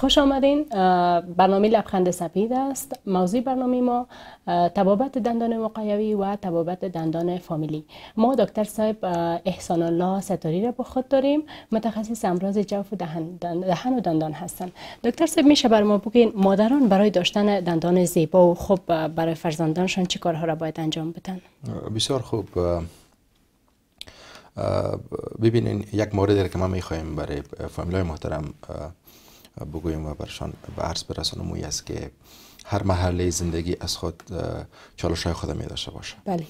خوش آمدین برنامه لبخند سپید است موضوع برنامه ما تبابت دندان مقایوی و تبابت دندان فامیلی ما دکتر صاحب احسان الله ستاری را با خود داریم متخصص امراض جوف و دهن, و دندان هستن دکتر صاحب میشه بر ما بگین مادران برای داشتن دندان زیبا و خوب برای فرزندانشان چه کارها را باید انجام بدن بسیار خوب ببینین یک مورد که ما میخوایم برای فامیلای محترم بگویم و برشان به عرض برسانم اوی است که هر محله زندگی از خود چالش های خود می داشته باشه بله.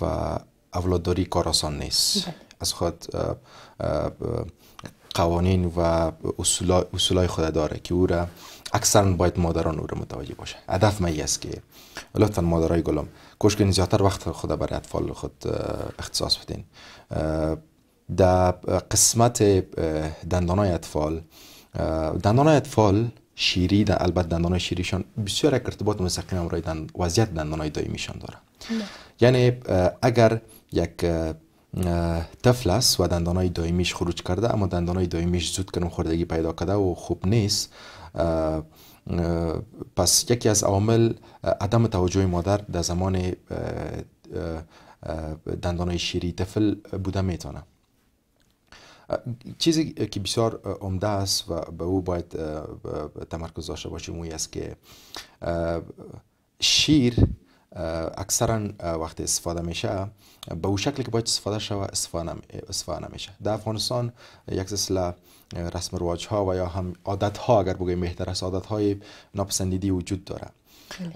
و اولادداری کار آسان نیست بله. از خود قوانین و های خود داره که او را اکثرا باید مادران او را متوجه باشه هدف من است که لطفا مادرای گلم کوشش زیادتر وقت خود برای اطفال خود اختصاص بدین در قسمت دندان های اطفال دندان اطفال شیری در البته دندان شیریشان بسیار یک ارتباط مستقیم همراه دند... وضعیت دندان های دایمیشان داره بله. یعنی اگر یک طفل است و دندان های دایمیش خروج کرده اما دندان های دایمیش زود کنم خوردگی پیدا کرده و خوب نیست پس یکی از عوامل عدم توجه مادر در زمان دندان های شیری طفل بوده میتونه چیزی که بسیار عمده است و به او باید تمرکز داشته باشیم اوی است که شیر اکثرا وقتی استفاده میشه به او شکلی که باید استفاده شوه استفاده نمیشه در افغانستان یک سلسله رسم رواج ها و یا هم عادت ها اگر بگویم بهتر است عادت های ناپسندیدی وجود داره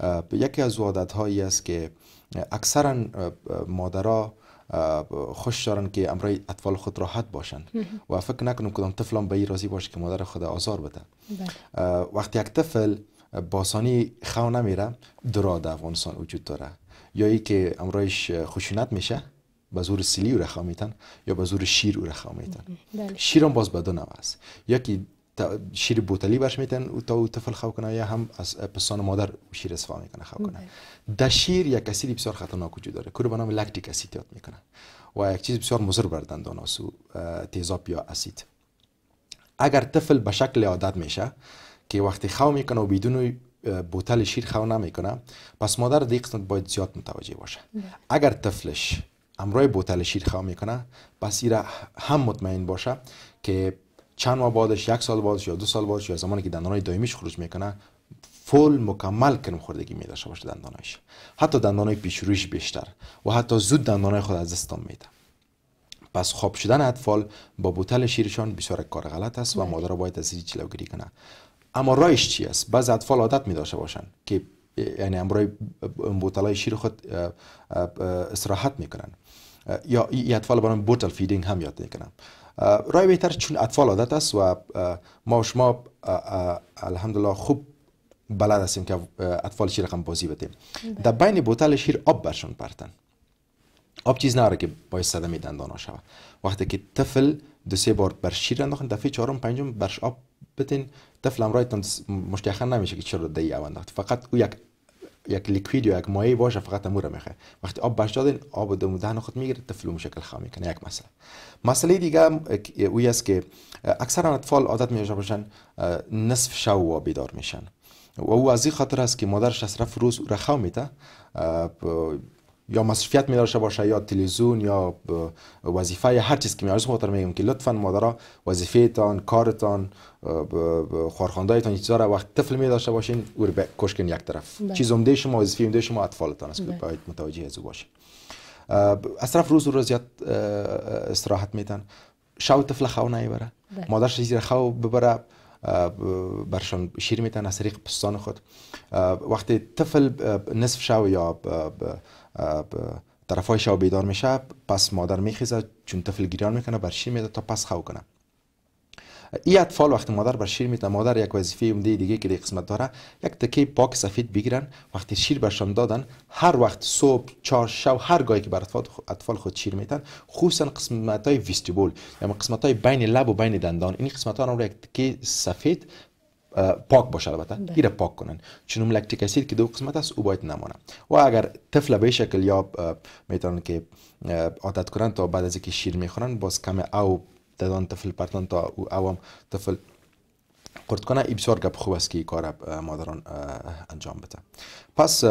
بله. یکی از عادت هایی است که اکثرا مادرها خوش دارن که امرای اطفال خود راحت باشن و فکر نکنم کدام طفلان به این راضی باشه که مادر خود آزار بده بله. وقتی یک طفل باسانی خواه نمیره درا در افغانستان وجود داره یا ای که امرایش خشونت میشه به زور سیلی او رخا میتن یا به زور شیر او رخا میتن بله. شیر هم باز بدون است یکی شیر بوتلی برش میتن تا طفل خواه کنه یا هم از پسان مادر شیر اسفا میکنه خواه کنه در شیر یک اسید بسیار خطرناک وجود داره که به نام لکتیک اسید یاد میکنه و یک چیز بسیار مضر بر دندان تیزاب یا اسید اگر طفل به شکل عادت میشه که وقتی خواه میکنه و بدون بوتل شیر خو نمیکنه پس مادر دیگه باید زیاد متوجه باشه بله. اگر طفلش امرای بوتل شیر خو میکنه پس هم مطمئن باشه که چند ماه بعدش یک سال بعدش یا دو سال بعدش یا زمانی که دندانای دائمیش خروج میکنه فول مکمل کرم خوردگی می داشته باشه دندانایش حتی دندانای پیشرویش بیشتر و حتی زود دندانای خود از دستان میده پس خواب شدن اطفال با بوتل شیرشان بسیار کار غلط است و مادر باید از این جلوگیری کنه اما رایش چی است بعض اطفال عادت می داشته باشن که یعنی امرای بوتلای شیر خود استراحت میکنن یا ای اطفال برام بوتل فیدینگ هم یاد میکنم رای بهتر چون اطفال عادت است و ما شما الحمدلله خوب بلد هستیم که اطفال چی رقم بازی بتیم بله. در بین بوتل شیر آب برشون پرتن آب چیز نره که باید صدمه دندان شود وقتی که طفل دو سه بار بر شیر انداخن دفعه چهارم پنجم برش آب بتین طفل هم رایتان مشتیخن نمیشه که چرا دی اونداخت فقط او یک یک لیکوید یا یک مایع باشه فقط امور میخه وقتی آب بهش دادین آب دم دهن خود میگیره طفل مشکل خام کنه، یک مسئله مسئله دیگه اوی است که اکثرا اطفال عادت میشه باشن نصف شو و بیدار میشن و او از این خاطر است که مادرش از رف روز رخا میته یا مصرفیت می داشته باشه یا تلویزیون یا وظیفه یا هر چیز که می خاطر میگم که لطفا مادرها وظیفه تان کارتان خورخانده تان چیزا را وقت طفل می داشته باشین او بکش کشکن یک طرف بله. چیز امده شما وظیفه امده شما اطفالتان است که بله. باید متوجه از او باشین از روز روز زیاد استراحت میتن شاو طفل خو نیبره بله. مادرش چیزی خواه ببره برشان شیر میتن از طریق پستان خود وقتی طفل نصف شو یا طرف های شو بیدار میشه پس مادر میخیزه چون طفل گریان میکنه بر شیر میده تا پس خو کنه این اطفال وقتی مادر بر شیر میتن مادر یک وظیفه عمده دیگه که قسمت داره یک تکه پاک سفید بگیرن وقتی شیر برشان دادن هر وقت صبح چهار شب هر گاهی که بر اطفال خود شیر میتن خصوصا قسمت های ویستیبول یعنی قسمت های بین لب و بین دندان این قسمت ها رو یک تکه سفید پاک باشه البته ایره بله. پاک کنن چون لکتیک اسید که دو قسمت است او باید نمانه و اگر طفل به شکل یا میتونن که عادت کنن تا بعد از اینکه شیر میخورن باز کم او ددان طفل پرتان تا او عوام طفل قرد کنه ای بسیار گپ خوب است که کار مادران انجام بده پس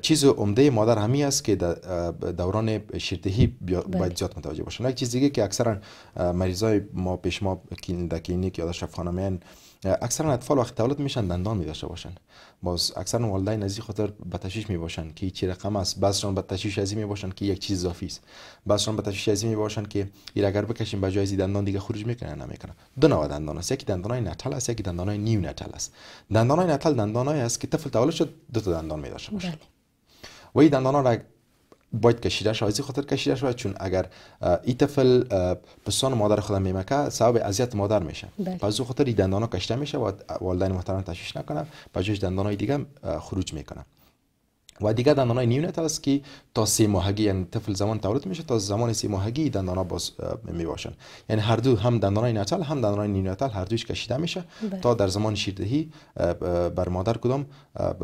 چیز عمده مادر همی است که در دوران شیردهی بله. باید زیاد متوجه باشن یک چیز دیگه که اکثرا مریضای ما پیش ما در کلینیک یا در شفاخانه میان اکثرا اطفال وقت تولد میشن دندان می داشته باشن باز اکثرا والدین از خاطر به تشویش می باشن که چی رقم است بعضشان به تشویش ازی می باشن که یک چیز اضافی است بعضشان به تشویش ازی می باشن که این اگر بکشیم به جای دندان دیگه خروج میکنه نمیکنه دو نوع دندان است یکی دندانای نتل است یکی دندانای نیو نتل است دندانای نتل دندانای است که طفل تولد شد دو تا دندان دندان می و این دندان را باید کشیده شود از خاطر کشیده شود چون اگر این طفل پسان مادر خود میمکه سبب اذیت مادر میشه بله. پس خاطر این دندان کشته میشه و والدین محترم تشویش نکنه پس جوش دندان های دیگه خروج میکنه و دیگه های نیونت هست که تا سی ماهگی یعنی طفل زمان تولد میشه تا زمان سی ماهگی ها باز می یعنی هر دو هم دندان های نتل هم های نیونتل هر دوش کشیده میشه بله. تا در زمان شیردهی بر مادر کدام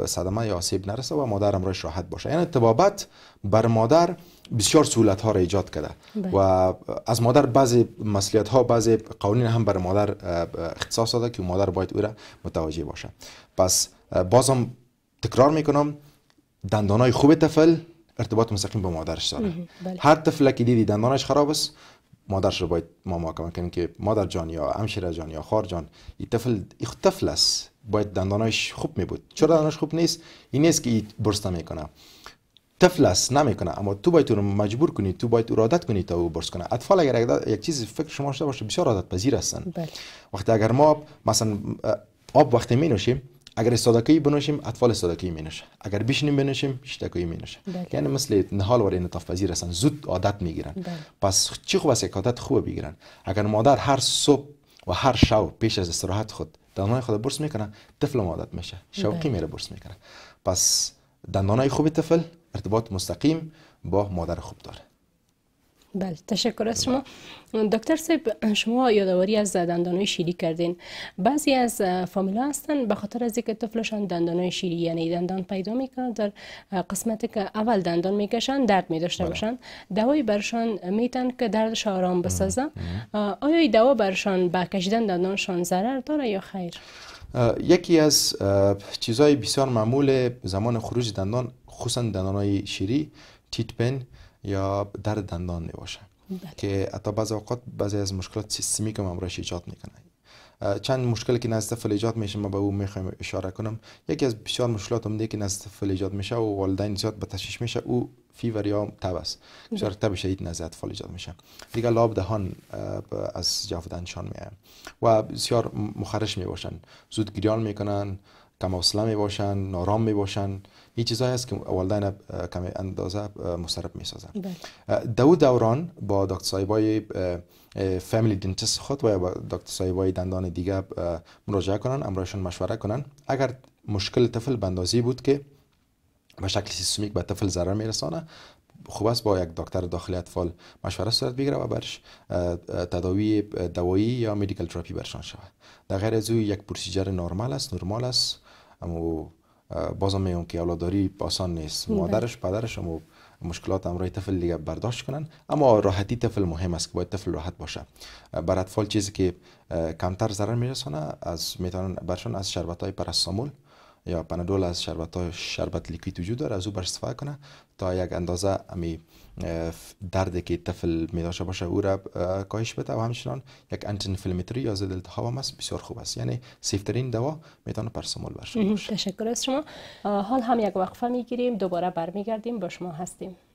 صدمه یا آسیب نرسه و مادر را راحت باشه یعنی طبابت بر مادر بسیار سهولت ها را ایجاد کرده بله. و از مادر بعضی مسئولیت ها بعضی قوانین هم بر مادر اختصاص داده که مادر باید او را متوجه باشه پس بازم تکرار میکنم دندانای خوب طفل ارتباط مستقیم با مادرش داره بله. هر طفل که دیدی دندانش خراب است مادرش رو باید ما محاکمه کنیم که مادر جان یا امشیر جان یا خار جان این طفل ای طفل است باید دندانش خوب می بود چرا دندانش خوب نیست این نیست که ای برسته میکنه طفل است نمیکنه اما تو باید تو رو مجبور کنی تو باید ارادت کنی تا او برس کنه اطفال اگر یک چیز فکر شما شده باشه بسیار عادت پذیر هستن بله. وقتی اگر ما مثلا آب وقتی می نوشیم اگر صدقی بنوشیم اطفال صدقه می اگر بشینیم بنوشیم شتکوی می که یعنی مثل نهال ورین انطاف زود عادت می بله. پس چی خوب است عادت خوب بگیرن اگر مادر هر صبح و هر شب پیش از استراحت خود دندانای خود برس میکنه طفل عادت میشه بله. شوقی میره برس میکنه پس دندانای خوب طفل ارتباط مستقیم با مادر خوب داره بله تشکر از شما دکتر صاحب شما یادواری از های شیری کردین بعضی از فامیلا هستن به خاطر از اینکه طفلشان های شیری یعنی دندان پیدا میکنن در قسمتی که اول دندان میکشن درد می داشته باشند بله. دوای برشان میتن که دردش آرام بسازه آیا ای دوا برشان با کشیدن دندانشان ضرر داره یا خیر یکی از چیزهای بسیار معمول زمان خروج دندان خصوصا های شیری تیتپن یا درد دندان می بله. که حتی بعض اوقات بعضی از مشکلات سیستمی که امروش ایجاد میکنه چند مشکلی که نزد طفل ایجاد میشه ما به او میخوایم اشاره کنم یکی از بسیار مشکلات هم که نزد طفل ایجاد میشه و والدین زیاد به تشویش میشه او فیور یا تب است بله. بسیار تب شدید نزد اطفال ایجاد میشه دیگه لاب دهان از جوف دندشان و بسیار مخرش میباشن زود گریان میکنن کماوصله می باشن نارام می باشن این چیزهایی هست که والدین کم اندازه مصرف می سازن بله. دو دوران با دکتر سایبای فامیلی دنتس خود و با دکتر سایبای دندان دیگه مراجعه کنن امرایشون مشوره کنن اگر مشکل طفل بندازی بود که به شکل سیستمیک به طفل ضرر رسانه خوب است با یک دکتر داخلی اطفال مشوره صورت بگیره و برش تداوی دوایی یا مدیکال تراپی برشان شود در غیر از یک پروسیجر نرمال است نرمال است اما بازم میگم که اولاداری آسان نیست بله. مادرش پدرش اما مشکلات امرای طفل دیگه برداشت کنن اما راحتی طفل مهم است که باید طفل راحت باشه بر اطفال چیزی که کمتر ضرر میرسانه از میتونن برشون از شربت های پرستامول یا پنادول از شربت شربت لیکوید وجود داره از او برش استفاده کنه تا یک اندازه امی دردی که طفل می داشته باشه او را کاهش بده و همچنان یک انتین فلمیتری یا ضد التهاب هم است بسیار خوب است یعنی سیفترین دوا میتونه پرسمول برش تشکر از شما حال هم یک وقفه میگیریم دوباره برمیگردیم با شما هستیم